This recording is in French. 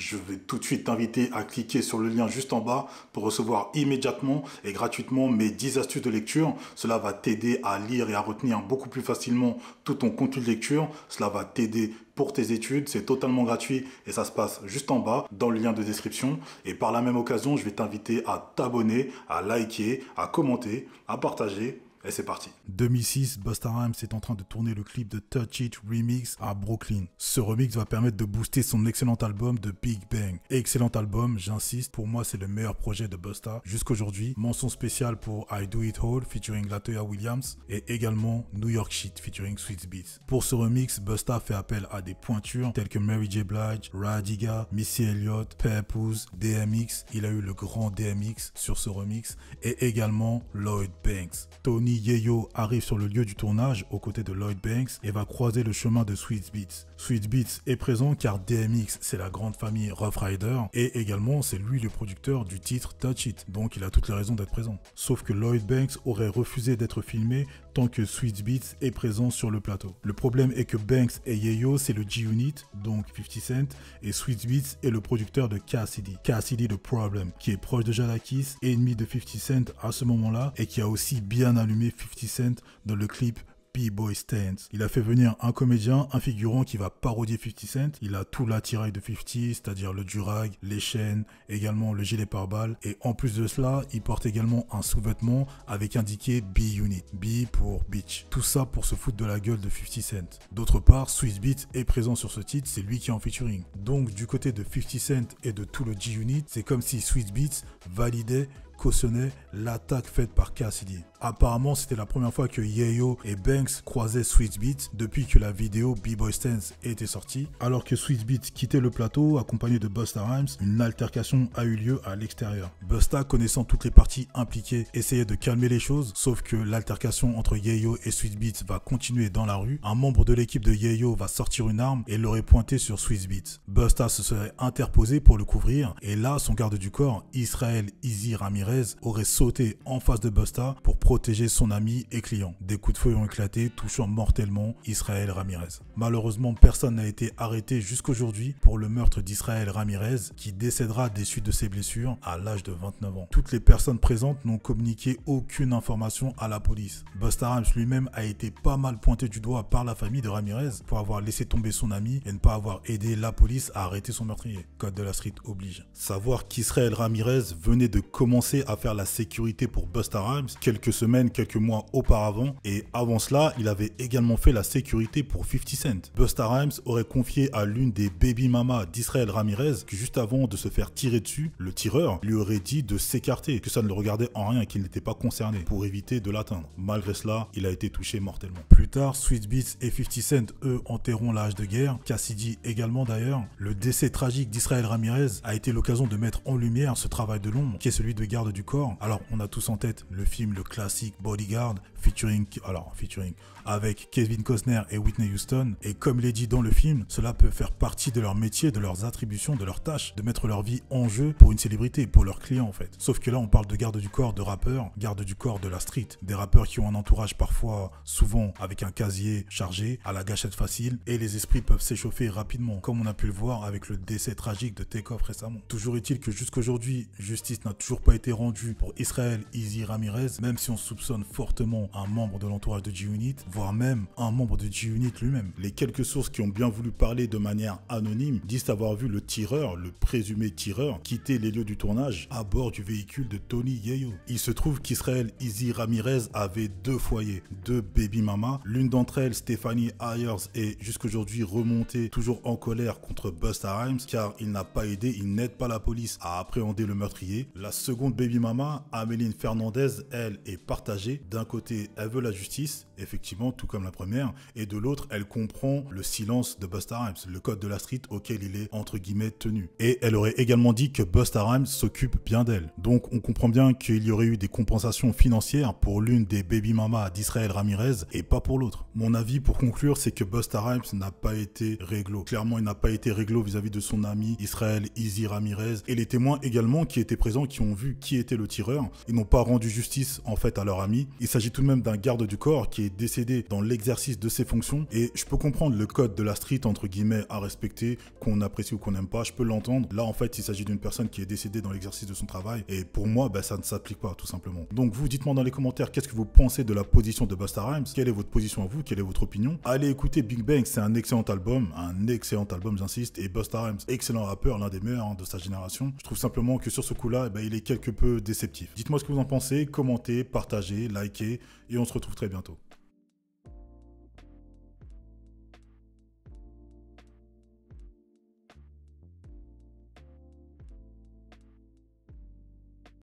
je vais tout de suite t'inviter à cliquer sur le lien juste en bas pour recevoir immédiatement et gratuitement mes 10 astuces de lecture. Cela va t'aider à lire et à retenir beaucoup plus facilement tout ton contenu de lecture. Cela va t'aider pour tes études. C'est totalement gratuit et ça se passe juste en bas dans le lien de description. Et par la même occasion, je vais t'inviter à t'abonner, à liker, à commenter, à partager et c'est parti. 2006, Busta Rhymes est en train de tourner le clip de Touch It Remix à Brooklyn. Ce remix va permettre de booster son excellent album de Big Bang. Excellent album, j'insiste, pour moi c'est le meilleur projet de Busta jusqu'aujourd'hui. Mention spéciale pour I Do It All featuring Latoya Williams et également New York Shit featuring Sweet Beats. Pour ce remix, Busta fait appel à des pointures telles que Mary J. Blige, Radiga, Missy Elliott, Purpose, DMX. Il a eu le grand DMX sur ce remix et également Lloyd Banks, Tony Yeyo arrive sur le lieu du tournage aux côtés de Lloyd Banks et va croiser le chemin de Sweet Beats. Sweet Beats est présent car DMX c'est la grande famille Rough Rider et également c'est lui le producteur du titre Touch It, donc il a toutes les raisons d'être présent. Sauf que Lloyd Banks aurait refusé d'être filmé tant que Sweet Beats est présent sur le plateau. Le problème est que Banks et Yeyo, c'est le G-Unit, donc 50 Cent, et Sweet Beats est le producteur de Cassidy, Cassidy The Problem, qui est proche de Jadakis, ennemi de 50 Cent à ce moment-là, et qui a aussi bien allumé 50 Cent dans le clip B-Boy Stance. Il a fait venir un comédien, un figurant qui va parodier 50 Cent. Il a tout l'attirail de 50, c'est-à-dire le durag, les chaînes, également le gilet pare-balles. Et en plus de cela, il porte également un sous-vêtement avec indiqué B-Unit. B pour Beach. Tout ça pour se foutre de la gueule de 50 Cent. D'autre part, Swiss Beats est présent sur ce titre, c'est lui qui est en featuring. Donc du côté de 50 Cent et de tout le G-Unit, c'est comme si Swiss Beats validait cautionnait l'attaque faite par Cassidy. Apparemment, c'était la première fois que Yeo et Banks croisaient Sweet Beat depuis que la vidéo B-Boy Stance était sortie. Alors que Sweet Beat quittait le plateau accompagné de Busta Rhymes, une altercation a eu lieu à l'extérieur. Busta, connaissant toutes les parties impliquées, essayait de calmer les choses, sauf que l'altercation entre Yeo et Sweet Beat va continuer dans la rue. Un membre de l'équipe de Yeo va sortir une arme et l'aurait pointé sur Sweet Beat. Busta se serait interposé pour le couvrir et là, son garde du corps, Israel Izir Ramirez, aurait sauté en face de Busta pour protéger son ami et client. Des coups de feu ont éclaté, touchant mortellement Israël Ramirez. Malheureusement, personne n'a été arrêté jusqu'aujourd'hui pour le meurtre d'Israël Ramirez, qui décédera des suites de ses blessures à l'âge de 29 ans. Toutes les personnes présentes n'ont communiqué aucune information à la police. Busta Rams lui-même a été pas mal pointé du doigt par la famille de Ramirez pour avoir laissé tomber son ami et ne pas avoir aidé la police à arrêter son meurtrier. Code de la street oblige. Savoir qu'Israël Ramirez venait de commencer à faire la sécurité pour Busta Rhymes quelques semaines, quelques mois auparavant. Et avant cela, il avait également fait la sécurité pour 50 Cent. Busta Rhymes aurait confié à l'une des baby mamas d'Israël Ramirez que juste avant de se faire tirer dessus, le tireur lui aurait dit de s'écarter, que ça ne le regardait en rien et qu'il n'était pas concerné pour éviter de l'atteindre. Malgré cela, il a été touché mortellement. Plus tard, Sweet Beats et 50 Cent, eux, enterront l'âge de guerre. Cassidy également d'ailleurs. Le décès tragique d'Israël Ramirez a été l'occasion de mettre en lumière ce travail de l'ombre qui est celui de garder du corps. Alors, on a tous en tête le film, le classique Bodyguard, featuring, alors, featuring, avec Kevin Costner et Whitney Houston. Et comme l'a dit dans le film, cela peut faire partie de leur métier, de leurs attributions, de leurs tâches, de mettre leur vie en jeu pour une célébrité, pour leurs clients en fait. Sauf que là, on parle de garde du corps de rappeurs, garde du corps de la street, des rappeurs qui ont un entourage parfois, souvent, avec un casier chargé, à la gâchette facile, et les esprits peuvent s'échauffer rapidement, comme on a pu le voir avec le décès tragique de Takeoff récemment. Toujours est-il que jusqu'aujourd'hui, justice n'a toujours pas été rendu pour Israël Easy Ramirez, même si on soupçonne fortement un membre de l'entourage de G-Unit, voire même un membre de G-Unit lui-même. Les quelques sources qui ont bien voulu parler de manière anonyme disent avoir vu le tireur, le présumé tireur, quitter les lieux du tournage à bord du véhicule de Tony Yeo. Il se trouve qu'Israël Easy Ramirez avait deux foyers, deux baby mamas. L'une d'entre elles, Stephanie Ayers, est jusqu'aujourd'hui remontée, toujours en colère contre Busta Rhymes, car il n'a pas aidé, il n'aide pas la police à appréhender le meurtrier. La seconde Baby Mama, Améline Fernandez, elle, est partagée. D'un côté, elle veut la justice, effectivement, tout comme la première, et de l'autre, elle comprend le silence de Busta Rhymes, le code de la street auquel il est, entre guillemets, tenu. Et elle aurait également dit que Busta Rhymes s'occupe bien d'elle. Donc, on comprend bien qu'il y aurait eu des compensations financières pour l'une des Baby Mama d'Israël Ramirez et pas pour l'autre. Mon avis, pour conclure, c'est que Busta Rhymes n'a pas été réglo. Clairement, il n'a pas été réglo vis-à-vis de son ami Israël Izzy Ramirez et les témoins également qui étaient présents qui ont vu qui était le tireur ils n'ont pas rendu justice en fait à leur ami. Il s'agit tout de même d'un garde du corps qui est décédé dans l'exercice de ses fonctions et je peux comprendre le code de la street entre guillemets à respecter, qu'on apprécie ou qu'on n'aime pas, je peux l'entendre. Là en fait il s'agit d'une personne qui est décédée dans l'exercice de son travail et pour moi ben, ça ne s'applique pas tout simplement. Donc vous dites-moi dans les commentaires qu'est-ce que vous pensez de la position de Busta Rhymes, quelle est votre position à vous, quelle est votre opinion. Allez écouter Big Bang, c'est un excellent album, un excellent album j'insiste et Busta Rhymes, excellent rappeur, l'un des meilleurs hein, de sa génération. Je trouve simplement que sur ce coup-là, eh ben, il est quelque déceptif. Dites-moi ce que vous en pensez, commentez, partagez, likez, et on se retrouve très bientôt.